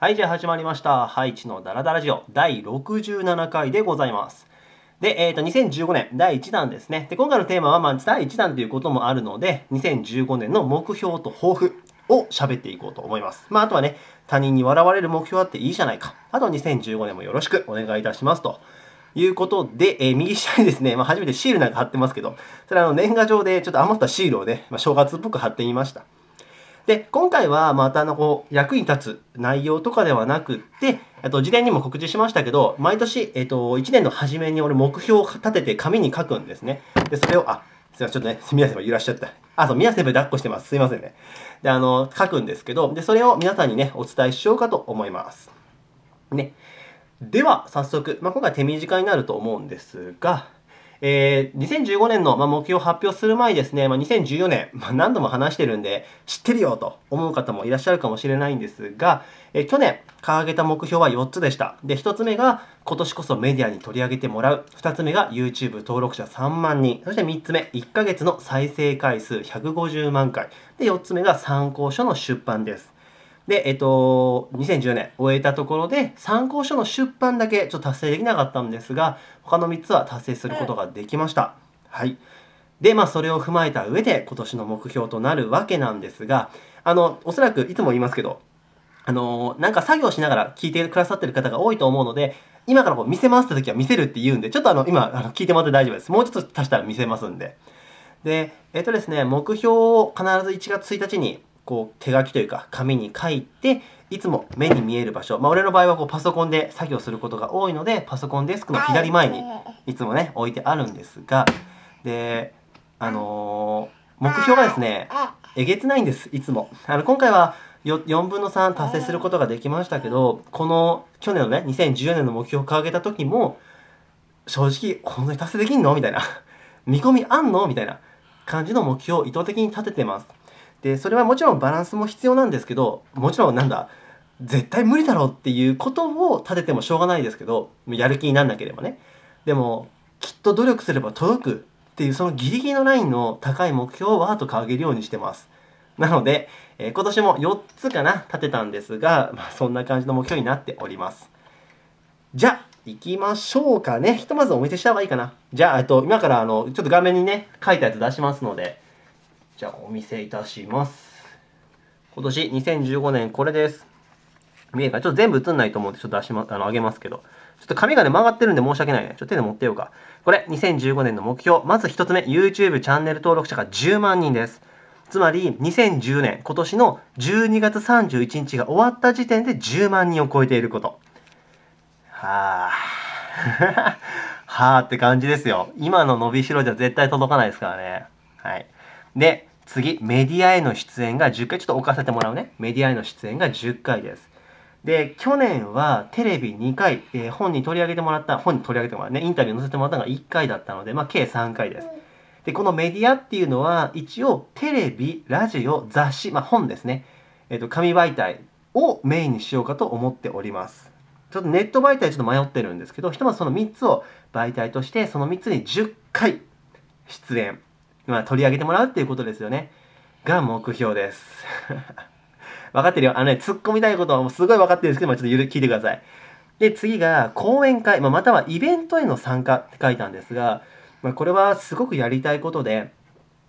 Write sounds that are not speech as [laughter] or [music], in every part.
はい、じゃあ始まりました。ハイチのダラダラジオ第67回でございます。で、えっ、ー、と、2015年第1弾ですね。で、今回のテーマは、まあ、第1弾ということもあるので、2015年の目標と抱負を喋っていこうと思います。まあ、あとはね、他人に笑われる目標あっていいじゃないか。あと2015年もよろしくお願いいたしますと。いうことで、えー、右下にですね、まあ、初めてシールなんか貼ってますけど、それあの年賀状でちょっと余ったシールをね、まあ、正月っぽく貼ってみました。で、今回はまたあのこう役に立つ内容とかではなくって、あと事前にも告知しましたけど、毎年、えっと、1年の初めに俺目標を立てて紙に書くんですね。で、それを、あ、すいません、ちょっとね、宮瀬部揺らしちゃった。あ、そう、宮瀬部抱っこしてます。すいませんね。で、あの、書くんですけど、で、それを皆さんにね、お伝えしようかと思います。ね。では、早速、まあ、今回手短になると思うんですが、えー、2015年の、ま目標を発表する前にですね、まあ、2014年、まあ、何度も話してるんで、知ってるよと思う方もいらっしゃるかもしれないんですが、えー、去年掲げた目標は4つでした。で、1つ目が今年こそメディアに取り上げてもらう。2つ目が YouTube 登録者3万人。そして3つ目、1ヶ月の再生回数150万回。で、4つ目が参考書の出版です。で、えっ、と、2010年終えたところで、参考書の出版だけちょっと達成できなかったんですが、他の3つは達成することができました。はい。で、まあ、それを踏まえた上で、今年の目標となるわけなんですが、あの、おそらくいつも言いますけど、あのなんか作業しながら聞いてくださってる方が多いと思うので、今からこう見せますって時は見せるって言うんで、ちょっとあの、今、あの聞いてもらって大丈夫です。もうちょっと足したら見せますんで。で、えっ、とですね、目標を必ず1月1日にこう手書きというか紙に書いていつも目に見える場所、まあ、俺の場合はこうパソコンで作業することが多いのでパソコンデスクの左前にいつもね置いてあるんですがであのー、目標がですねえげつないんですいつもあの今回は4分の3達成することができましたけどこの去年のね2014年の目標を掲げた時も正直んなに達成できんのみたいな見込みあんのみたいな感じの目標を意図的に立ててますでそれはもちろんバランスも必要なんですけどもちろんなんだ絶対無理だろうっていうことを立ててもしょうがないですけどやる気になんなければねでもきっと努力すれば届くっていうそのギリギリのラインの高い目標をワーと掲げるようにしてますなので、えー、今年も4つかな立てたんですが、まあ、そんな感じの目標になっておりますじゃあ行きましょうかねひとまずお見せした方がいいかなじゃあと今からあのちょっと画面にね書いたやつ出しますのでじゃあお見せいたします。今年2015年これです。見えるかちょっと全部映んないと思うんで、ちょっと出しま、あの、あげますけど。ちょっと紙がね、曲がってるんで申し訳ないね。ちょっと手で持ってようか。これ、2015年の目標。まず1つ目、YouTube チャンネル登録者が10万人です。つまり、2010年、今年の12月31日が終わった時点で10万人を超えていること。はぁ。[laughs] はぁって感じですよ。今の伸びしろじゃ絶対届かないですからね。はい。で、次、メディアへの出演が10回、ちょっと置かせてもらうね。メディアへの出演が10回です。で、去年はテレビ2回、えー、本に取り上げてもらった、本に取り上げてもらったね、インタビュー載せてもらったのが1回だったので、まあ、計3回です。で、このメディアっていうのは、一応テレビ、ラジオ、雑誌、まあ、本ですね。えっ、ー、と、紙媒体をメインにしようかと思っております。ちょっとネット媒体ちょっと迷ってるんですけど、ひとまずその3つを媒体として、その3つに10回出演。まあ、取り上げてもらうっていうことですよね。が目標です。分 [laughs] かってるよ。あのね、突っ込みたいことはもうすごい分かってるんですけど、まあ、ちょっとゆる聞いてください。で、次が、講演会、まあ、またはイベントへの参加って書いたんですが、まあ、これはすごくやりたいことで、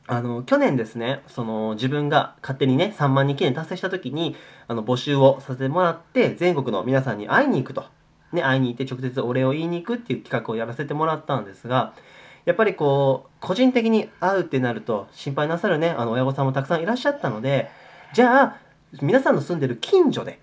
あの、去年ですね、その、自分が勝手にね、3万人記念達成した時に、あの、募集をさせてもらって、全国の皆さんに会いに行くと。ね、会いに行って直接お礼を言いに行くっていう企画をやらせてもらったんですが、やっぱりこう個人的に会うってなると心配なさるねあの親御さんもたくさんいらっしゃったのでじゃあ皆さんの住んでる近所で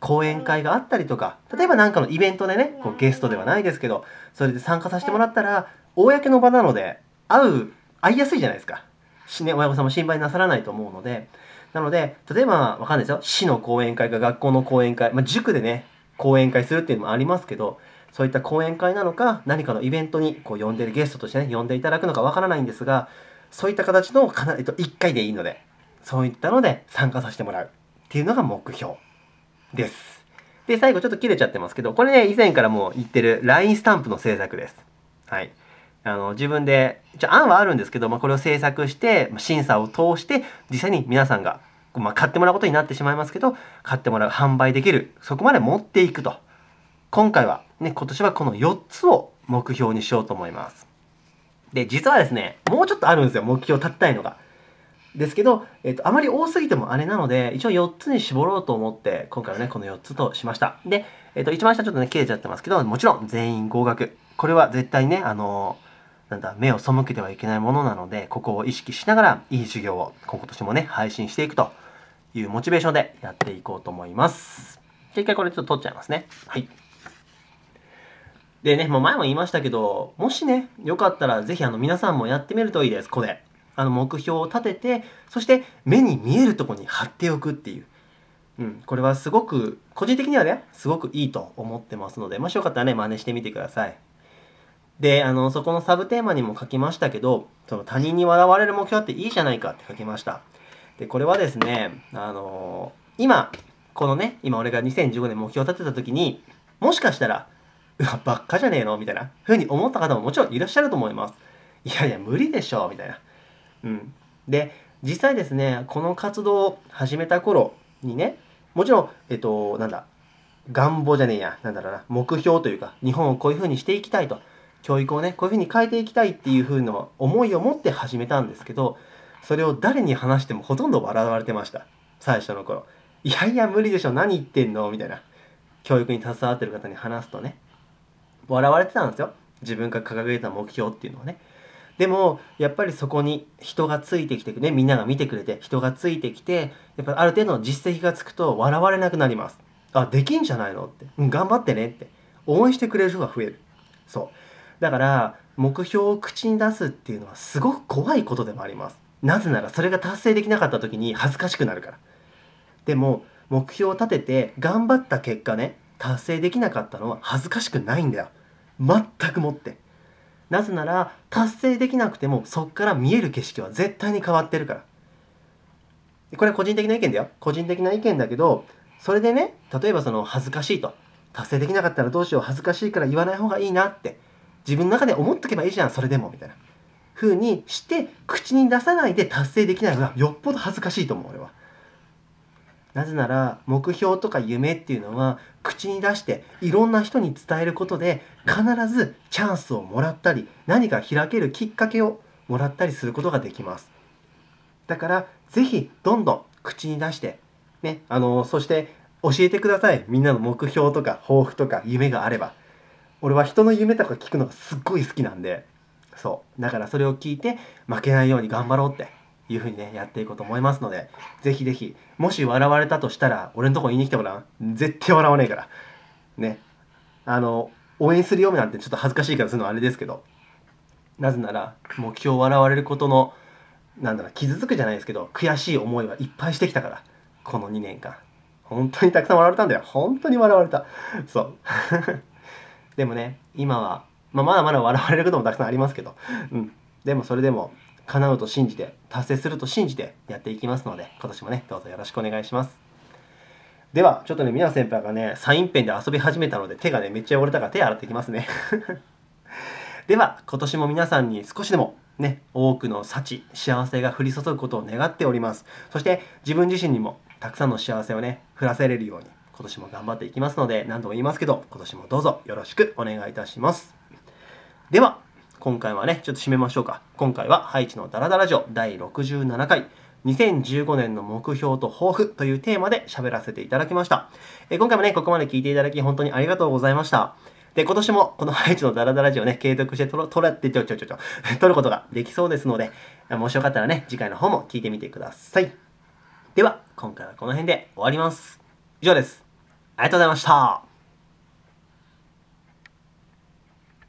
講演会があったりとか例えば何かのイベントでねこうゲストではないですけどそれで参加させてもらったら公の場なので会う会いやすいじゃないですか。しね、親御さんも心配なさらないと思うのでなので例えばわかんないですよ市の講演会か学校の講演会、まあ、塾でね講演会するっていうのもありますけどそういった講演会なのか何かのイベントにこう呼んでるゲストとしてね呼んでいただくのかわからないんですがそういった形のかな、えっと、1回でいいのでそういったので参加させてもらうっていうのが目標です。で最後ちょっと切れちゃってますけどこれね以前からもう言ってる LINE スタンプの制作です。はい、あの自分でじゃ案はあるんですけど、まあ、これを制作して審査を通して実際に皆さんが、まあ、買ってもらうことになってしまいますけど買ってもらう販売できるそこまで持っていくと今回は、ね、今年はこの4つを目標にしようと思います。で、実はですね、もうちょっとあるんですよ、目標を立てたいのが。ですけど、えっと、あまり多すぎてもあれなので、一応4つに絞ろうと思って、今回はね、この4つとしました。で、えっと、一番下ちょっとね、切れちゃってますけど、もちろん全員合格。これは絶対ね、あのなんだ、目を背けてはいけないものなので、ここを意識しながら、いい授業を今年もね、配信していくというモチベーションでやっていこうと思います。一回これちょっと取っちゃいますね。はい。でね、もう前も言いましたけど、もしね、よかったらぜひあの皆さんもやってみるといいです、これ。あの目標を立てて、そして目に見えるとこに貼っておくっていう。うん、これはすごく、個人的にはね、すごくいいと思ってますので、もしよかったらね、真似してみてください。で、あの、そこのサブテーマにも書きましたけど、その他人に笑われる目標っていいじゃないかって書きました。で、これはですね、あのー、今、このね、今俺が2015年目標を立てた時に、もしかしたら、うわ、ばっかじゃねえのみたいなふうに思った方ももちろんいらっしゃると思います。いやいや、無理でしょみたいな。うん。で、実際ですね、この活動を始めた頃にね、もちろん、えっと、なんだ、願望じゃねえや、なんだろうな、目標というか、日本をこういうふうにしていきたいと、教育をね、こういうふうに変えていきたいっていうふうな思いを持って始めたんですけど、それを誰に話してもほとんど笑われてました。最初の頃。いやいや、無理でしょ、何言ってんのみたいな。教育に携わってる方に話すとね。笑われてたんですよ自分が掲げた目標っていうのはねでもやっぱりそこに人がついてきてねみんなが見てくれて人がついてきてやっぱある程度の実績がつくと笑われなくなりますあできんじゃないのって、うん、頑張ってねって応援してくれる人が増えるそうだから目標を口に出すっていうのはすごく怖いことでもありますなぜならそれが達成できなかった時に恥ずかしくなるからでも目標を立てて頑張った結果ね達成できなかったのは恥ずかしくないんだよ全くもってなぜなら達成できなくてもそっから見える景色は絶対に変わってるからこれは個人的な意見だよ個人的な意見だけどそれでね例えばその恥ずかしいと達成できなかったらどうしよう恥ずかしいから言わない方がいいなって自分の中で思っとけばいいじゃんそれでもみたいな風にして口に出さないで達成できない方がよっぽど恥ずかしいと思う俺はなぜなら目標とか夢っていうのは口に出していろんな人に伝えることで必ずチャンスをもらったり何か開けるきっかけをもらったりすることができます。だから是非どんどん口に出して、ね、あのそして教えてくださいみんなの目標とか抱負とか夢があれば。俺は人の夢とか聞くのがすっごい好きなんでそうだからそれを聞いて負けないように頑張ろうっていうふうにね、やっていこうと思いますので、ぜひぜひ、もし笑われたとしたら、俺のとこ言いに来てもらう絶対笑わねえから。ね。あの、応援するよなんてちょっと恥ずかしいからするのはあれですけど、なぜなら、目標を笑われることの、なんだろう、傷つくじゃないですけど、悔しい思いはいっぱいしてきたから、この2年間。本当にたくさん笑われたんだよ。本当に笑われた。そう。[laughs] でもね、今は、まあ、まだまだ笑われることもたくさんありますけど、うん。でもそれでも叶うと信じて達成すると信じてやっていきますので今年もねどうぞよろしくお願いしますではちょっとね皆先輩がねサインペンで遊び始めたので手がねめっちゃ汚れたから手洗ってきますね [laughs] では今年も皆さんに少しでもね多くの幸幸せが降り注ぐことを願っておりますそして自分自身にもたくさんの幸せをね降らせれるように今年も頑張っていきますので何度も言いますけど今年もどうぞよろしくお願いいたしますでは今回はね、ちょっと締めましょうか。今回は、ハイチのダラダラ城第67回、2015年の目標と抱負というテーマで喋らせていただきました。えー、今回もね、ここまで聞いていただき本当にありがとうございました。で、今年もこのハイチのダラダラジをね、継続して撮ら、撮ら、てちょちょちょちょ、撮ることができそうですので、もしよかったらね、次回の方も聞いてみてください。では、今回はこの辺で終わります。以上です。ありがとうございました。